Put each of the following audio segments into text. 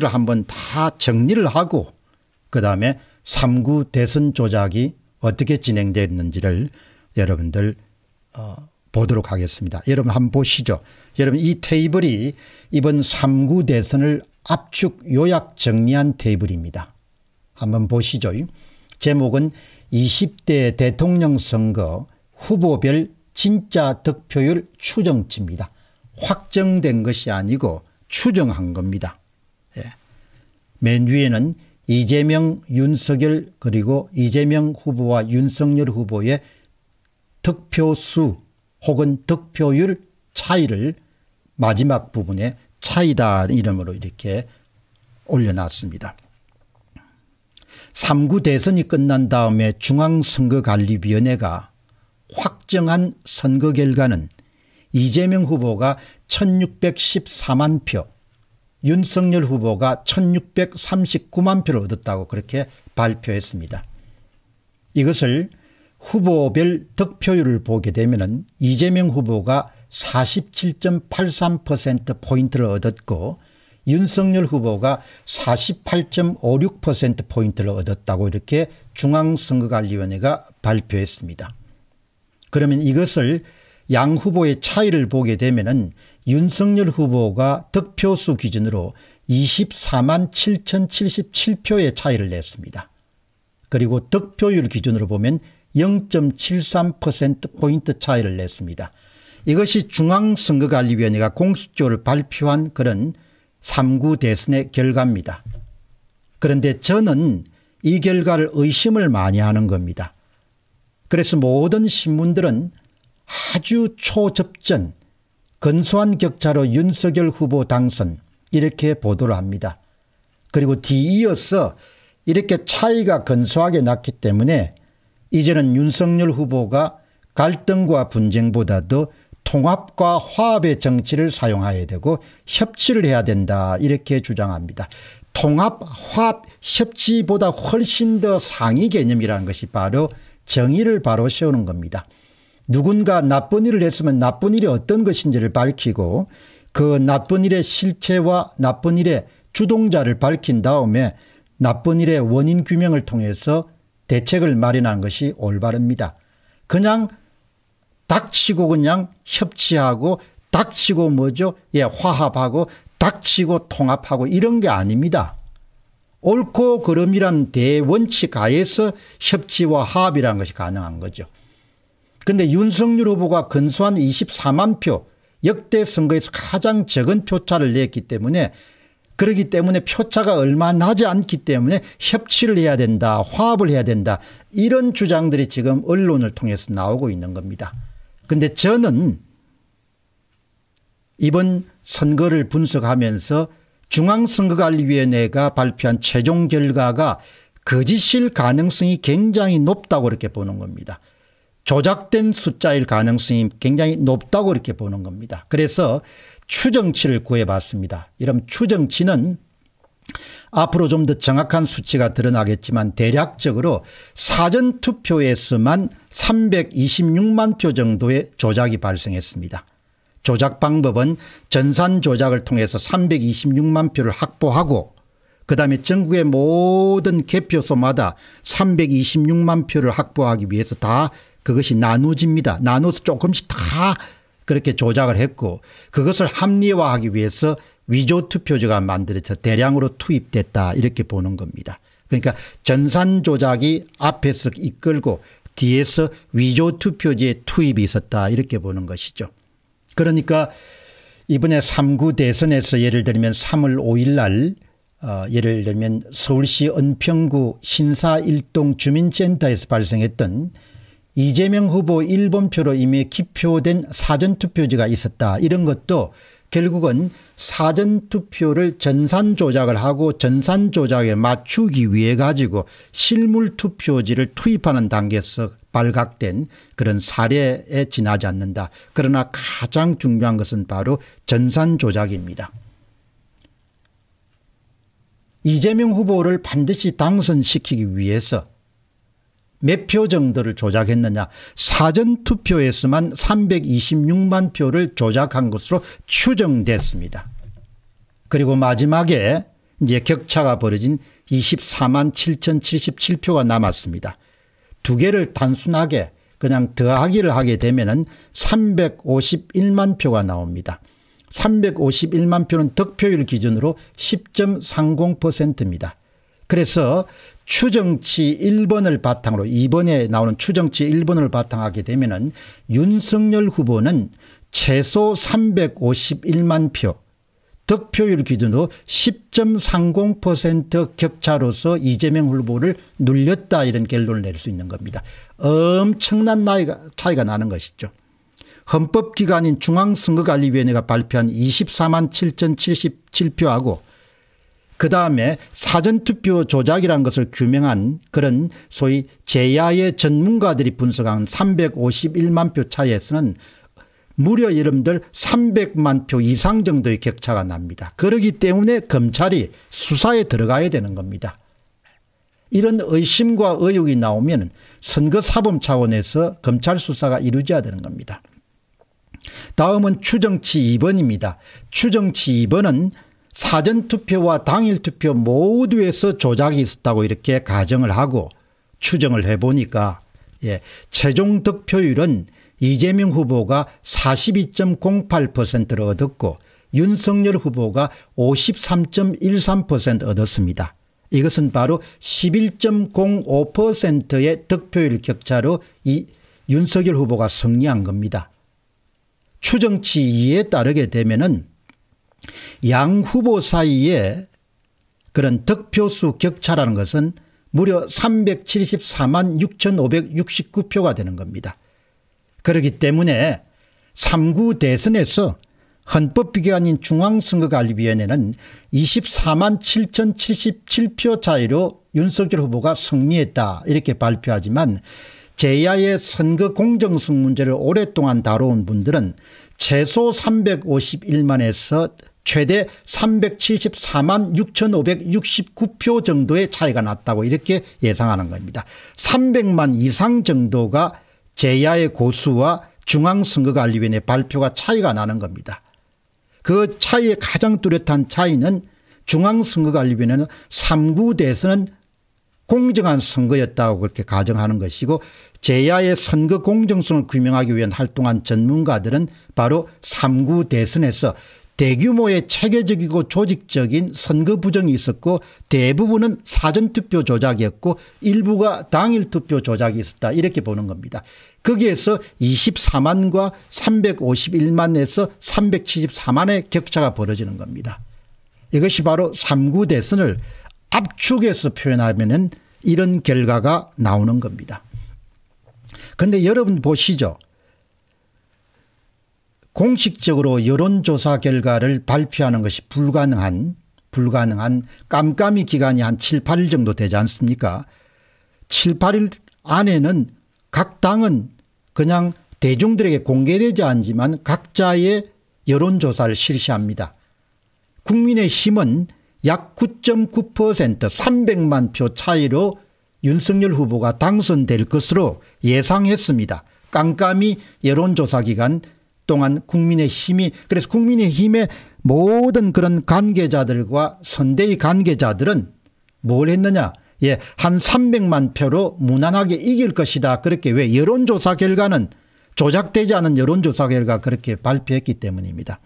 를 한번 다 정리를 하고 그 다음에 3구 대선 조작이 어떻게 진행됐는지를 여러분들 어, 보도록 하겠습니다. 여러분 한번 보시죠. 여러분 이 테이블이 이번 3구 대선을 압축 요약 정리한 테이블입니다. 한번 보시죠. 제목은 20대 대통령 선거 후보별 진짜 득표율 추정치입니다. 확정된 것이 아니고 추정한 겁니다. 예. 맨 위에는 이재명, 윤석열 그리고 이재명 후보와 윤석열 후보의 득표수 혹은 득표율 차이를 마지막 부분에 차이다 이름으로 이렇게 올려놨습니다. 3구 대선이 끝난 다음에 중앙선거관리위원회가 확정한 선거 결과는 이재명 후보가 1614만 표 윤석열 후보가 1639만 표를 얻었다고 그렇게 발표했습니다. 이것을 후보별 득표율을 보게 되면 이재명 후보가 47.83%포인트를 얻었고 윤석열 후보가 48.56%포인트를 얻었다고 이렇게 중앙선거관리위원회가 발표했습니다. 그러면 이것을 양 후보의 차이를 보게 되면 윤석열 후보가 득표수 기준으로 24만 7,077표의 차이를 냈습니다. 그리고 득표율 기준으로 보면 0.73%포인트 차이를 냈습니다. 이것이 중앙선거관리위원회가 공식적으로 발표한 그런 3구 대선의 결과입니다. 그런데 저는 이 결과를 의심을 많이 하는 겁니다. 그래서 모든 신문들은 아주 초접전 근소한 격차로 윤석열 후보 당선 이렇게 보도를 합니다. 그리고 뒤이어서 이렇게 차이가 건수하게 났기 때문에 이제는 윤석열 후보가 갈등과 분쟁보다도 통합과 화합의 정치를 사용해야 되고 협치를 해야 된다 이렇게 주장합니다. 통합, 화합, 협치보다 훨씬 더 상위 개념이라는 것이 바로 정의를 바로 세우는 겁니다. 누군가 나쁜 일을 했으면 나쁜 일이 어떤 것인지를 밝히고 그 나쁜 일의 실체와 나쁜 일의 주동자를 밝힌 다음에 나쁜 일의 원인 규명을 통해서 대책을 마련하는 것이 올바릅니다. 그냥 닥치고 그냥 협치하고 닥치고 뭐죠? 예, 화합하고 닥치고 통합하고 이런 게 아닙니다. 옳고 그름이란 대원칙 하에서 협치와 화합이라는 것이 가능한 거죠. 근데 윤석열 후보가 근소한 24만 표 역대 선거에서 가장 적은 표차를 냈기 때문에 그렇기 때문에 표차가 얼마 나지 않기 때문에 협치를 해야 된다 화합을 해야 된다 이런 주장들이 지금 언론을 통해서 나오고 있는 겁니다. 근데 저는 이번 선거를 분석하면서 중앙선거관리위원회가 발표한 최종 결과가 거짓일 가능성이 굉장히 높다고 이렇게 보는 겁니다. 조작된 숫자일 가능성이 굉장히 높다고 이렇게 보는 겁니다. 그래서 추정치를 구해봤습니다. 이런 추정치는 앞으로 좀 더 정확한 수치가 드러나겠지만 대략적으로 사전투표에서만 326만 표 정도의 조작이 발생했습니다. 조작 방법은 전산 조작을 통해서 326만 표를 확보하고 그다음에 전국의 모든 개표소마다 326만 표를 확보하기 위해서 다 그것이 나누집니다. 나눠서 조금씩 다 그렇게 조작을 했고 그것을 합리화하기 위해서 위조 투표지가 만들어져 대량으로 투입됐다 이렇게 보는 겁니다. 그러니까 전산 조작이 앞에서 이끌고 뒤에서 위조 투표지에 투입이 있었다 이렇게 보는 것이죠. 그러니까 이번에 3구 대선에서 예를 들면 3월 5일 날 어, 예를 들면 서울시 은평구 신사 1동 주민센터에서 발생했던 이재명 후보 1번표로 이미 기표된 사전투표지가 있었다. 이런 것도 결국은 사전투표를 전산조작을 하고 전산조작에 맞추기 위해 가지고 실물투표지를 투입하는 단계에서 발각된 그런 사례에 지나지 않는다. 그러나 가장 중요한 것은 바로 전산조작입니다. 이재명 후보를 반드시 당선시키기 위해서 몇표 정도를 조작했느냐 사전투표에서만 326만 표를 조작한 것으로 추정됐습니다. 그리고 마지막에 이제 격차가 벌어진 24만 7077표가 남았습니다. 두 개를 단순하게 그냥 더하기를 하게 되면 351만 표가 나옵니다. 351만 표는 득표율 기준으로 10.30%입니다. 그래서 추정치 1번을 바탕으로 이번에 나오는 추정치 1번을 바탕하게 되면은 윤석열 후보는 최소 351만 표 득표율 기준으로 10.30% 격차로서 이재명 후보를 눌렸다 이런 결론을 낼 수 있는 겁니다. 엄청난 나이가 차이가 나는 것이죠. 헌법기관인 중앙선거관리위원회가 발표한 24만 7,077표하고 그 다음에 사전투표 조작이라는 것을 규명한 그런 소위 제야의 전문가들이 분석한 351만 표 차이에서는 무려 여러분들 300만 표 이상 정도의 격차가 납니다. 그러기 때문에 검찰이 수사에 들어가야 되는 겁니다. 이런 의심과 의혹이 나오면 선거사범 차원에서 검찰 수사가 이루어져야 되는 겁니다. 다음은 추정치 2번입니다. 추정치 2번은 사전투표와 당일투표 모두에서 조작이 있었다고 이렇게 가정을 하고 추정을 해보니까 예, 최종 득표율은 이재명 후보가 42.08%를 얻었고 윤석열 후보가 53.13% 얻었습니다. 이것은 바로 11.05%의 득표율 격차로 이 윤석열 후보가 승리한 겁니다. 추정치 2에 따르게 되면 은양 후보 사이에 그런 득표수 격차라는 것은 무려 374만 6569표가 되는 겁니다. 그렇기 때문에 3구 대선에서 헌법기관인 중앙선거관리위원회는 24만 7077표 차이로 윤석열 후보가 승리했다 이렇게 발표하지만 제야의 선거 공정성 문제를 오랫동안 다뤄온 분들은 최소 351만에서 최대 374만 6,569표 정도의 차이가 났다고 이렇게 예상하는 겁니다. 300만 이상 정도가 제야의 고수와 중앙선거관리위원회 발표가 차이가 나는 겁니다. 그 차이의 가장 뚜렷한 차이는 중앙선거관리위원회는 3구대에서 공정한 선거였다고 그렇게 가정하는 것이고 제야의 선거 공정성을 규명하기 위한 활동한 전문가들은 바로 3구 대선에서 대규모의 체계적이고 조직적인 선거 부정이 있었고 대부분은 사전투표 조작이었고 일부가 당일 투표 조작이 있었다 이렇게 보는 겁니다. 거기에서 24만과 351만에서 374만의 격차가 벌어지는 겁니다. 이것이 바로 3구 대선을 압축해서 표현하면 이런 결과가 나오는 겁니다. 그런데 여러분 보시죠. 공식적으로 여론조사 결과를 발표하는 것이 불가능한 불가능한 깜깜이 기간이 한 7, 8일 정도 되지 않습니까 7, 8일 안에는 각 당은 그냥 대중들에게 공개되지 않지만 각자의 여론조사를 실시합니다. 국민의힘은 약 9.9% 300만 표 차이로 윤석열 후보가 당선될 것으로 예상했습니다. 깜깜이 여론조사 기간 동안 국민의힘이 그래서 국민의힘의 모든 그런 관계자들과 선대위 관계자들은 뭘 했느냐 예, 한 300만 표로 무난하게 이길 것이다 그렇게 왜 여론조사 결과는 조작되지 않은 여론조사 결과 그렇게 발표했기 때문입니다.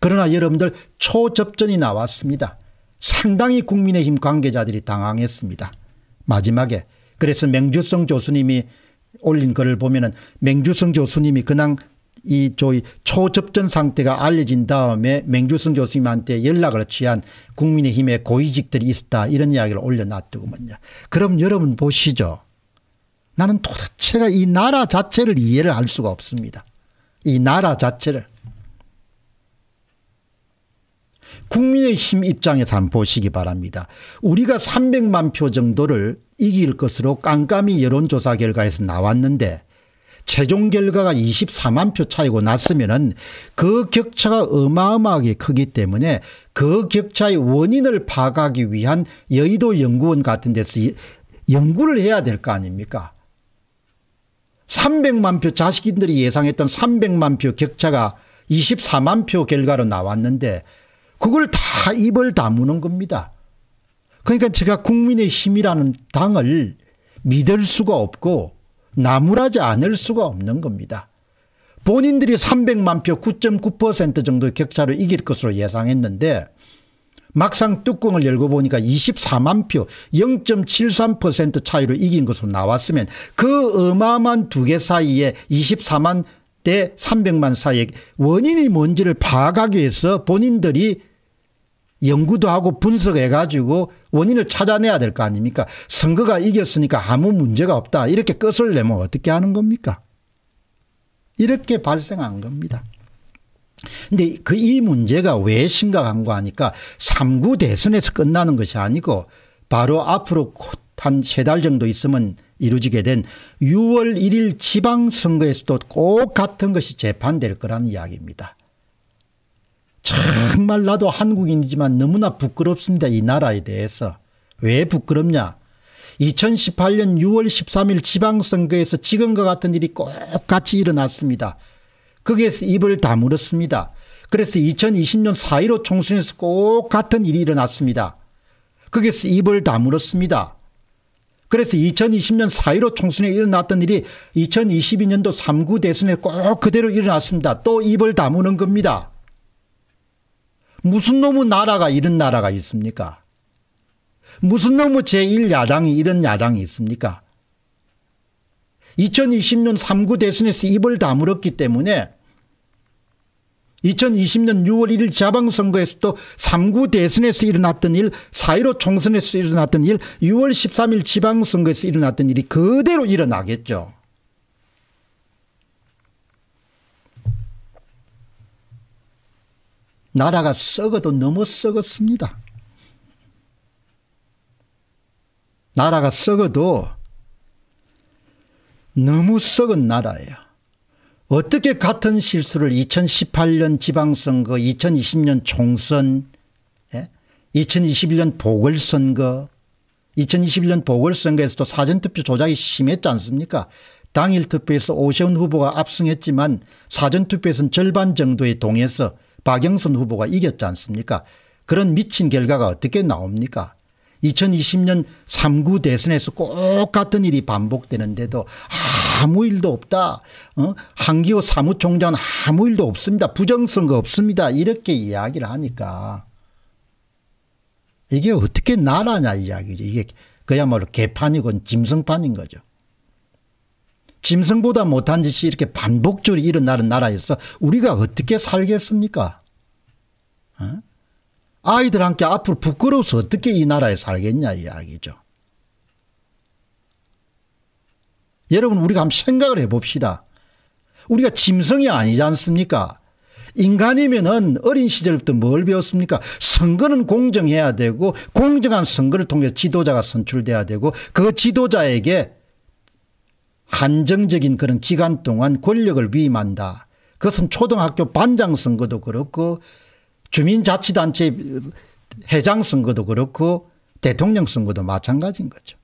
그러나 여러분들 초접전이 나왔습니다. 상당히 국민의힘 관계자들이 당황했습니다. 마지막에 그래서 맹주성 교수님이 올린 글을 보면 은 맹주성 교수님이 그냥 이 저희 초접전 상태가 알려진 다음에 맹주승 교수님한테 연락을 취한 국민의힘의 고위직들이 있었다 이런 이야기를 올려놨더구먼요. 그럼 여러분 보시죠. 나는 도대체가 이 나라 자체를 이해를 할 수가 없습니다. 이 나라 자체를. 국민의힘 입장에서 한번 보시기 바랍니다. 우리가 300만 표 정도를 이길 것으로 깜깜이 여론조사 결과에서 나왔는데 최종 결과가 24만 표 차이고 났으면은 그 격차가 어마어마하게 크기 때문에 그 격차의 원인을 파악하기 위한 여의도 연구원 같은 데서 연구를 해야 될 거 아닙니까? 300만 표 자식인들이 예상했던 300만 표 격차가 24만 표 결과로 나왔는데 그걸 다 입을 다무는 겁니다. 그러니까 제가 국민의힘이라는 당을 믿을 수가 없고 나무라지 않을 수가 없는 겁니다. 본인들이 300만 표 9.9% 정도의 격차로 이길 것으로 예상했는데 막상 뚜껑을 열고 보니까 24만 표 0.73% 차이로 이긴 것으로 나왔으면 그 어마어마한 두 개 사이에 24만 대 300만 사이에 원인이 뭔지를 파악하기 위해서 본인들이 연구도 하고 분석해가지고 원인을 찾아내야 될 거 아닙니까? 선거가 이겼으니까 아무 문제가 없다. 이렇게 끝을 내면 어떻게 하는 겁니까? 이렇게 발생한 겁니다. 근데 그 이 문제가 왜 심각한 거 하니까 3구 대선에서 끝나는 것이 아니고 바로 앞으로 한 세 달 정도 있으면 이루어지게 된 6월 1일 지방선거에서도 꼭 같은 것이 재판될 거라는 이야기입니다. 정말 나도 한국인이지만 너무나 부끄럽습니다. 이 나라에 대해서. 왜 부끄럽냐. 2018년 6월 13일 지방선거에서 지금과 같은 일이 꼭 같이 일어났습니다. 거기에서 입을 다물었습니다. 그래서 2020년 4.15 총선에서 꼭 같은 일이 일어났습니다. 거기에서 입을 다물었습니다. 그래서 2020년 4.15 총선에 일어났던 일이 2022년도 3구 대선에 꼭 그대로 일어났습니다. 또 입을 다무는 겁니다. 무슨 놈의 나라가 이런 나라가 있습니까? 무슨 놈의 제1야당이 이런 야당이 있습니까? 2020년 3구 대선에서 입을 다물었기 때문에 2020년 6월 1일 지방선거에서도 3구 대선에서 일어났던 일, 4.15 총선에서 일어났던 일, 6월 13일 지방선거에서 일어났던 일이 그대로 일어나겠죠. 나라가 썩어도 너무 썩었습니다. 나라가 썩어도 너무 썩은 나라예요. 어떻게 같은 실수를 2018년 지방선거, 2020년 총선, 2021년 예? 보궐선거, 2021년 보궐선거에서도 사전투표 조작이 심했지 않습니까? 당일 투표에서 오세훈 후보가 압승했지만 사전투표에서는 절반 정도에 동해서 박영선 후보가 이겼지 않습니까 그런 미친 결과가 어떻게 나옵니까 2020년 3구 대선에서 꼭 같은 일이 반복되는데도 아무 일도 없다. 어? 한기호 사무총장 은 아무 일도 없습니다. 부정선거 없습니다. 이렇게 이야기를 하니까 이게 어떻게 나라냐 이야기죠. 이게 그야말로 개판이건 짐승판인 거죠. 짐승보다 못한 짓이 이렇게 반복적으로 일어나는 나라에서 우리가 어떻게 살겠습니까? 어? 아이들한테 앞으로 부끄러워서 어떻게 이 나라에 살겠냐 이야기죠. 여러분 우리가 한번 생각을 해봅시다. 우리가 짐승이 아니지 않습니까? 인간이면 어린 시절부터 뭘 배웠습니까? 선거는 공정해야 되고 공정한 선거를 통해 지도자가 선출돼야 되고 그 지도자에게 한정적인 그런 기간 동안 권력을 위임한다. 그것은 초등학교 반장 선거도 그렇고 주민자치단체 회장 선거도 그렇고 대통령 선거도 마찬가지인 거죠.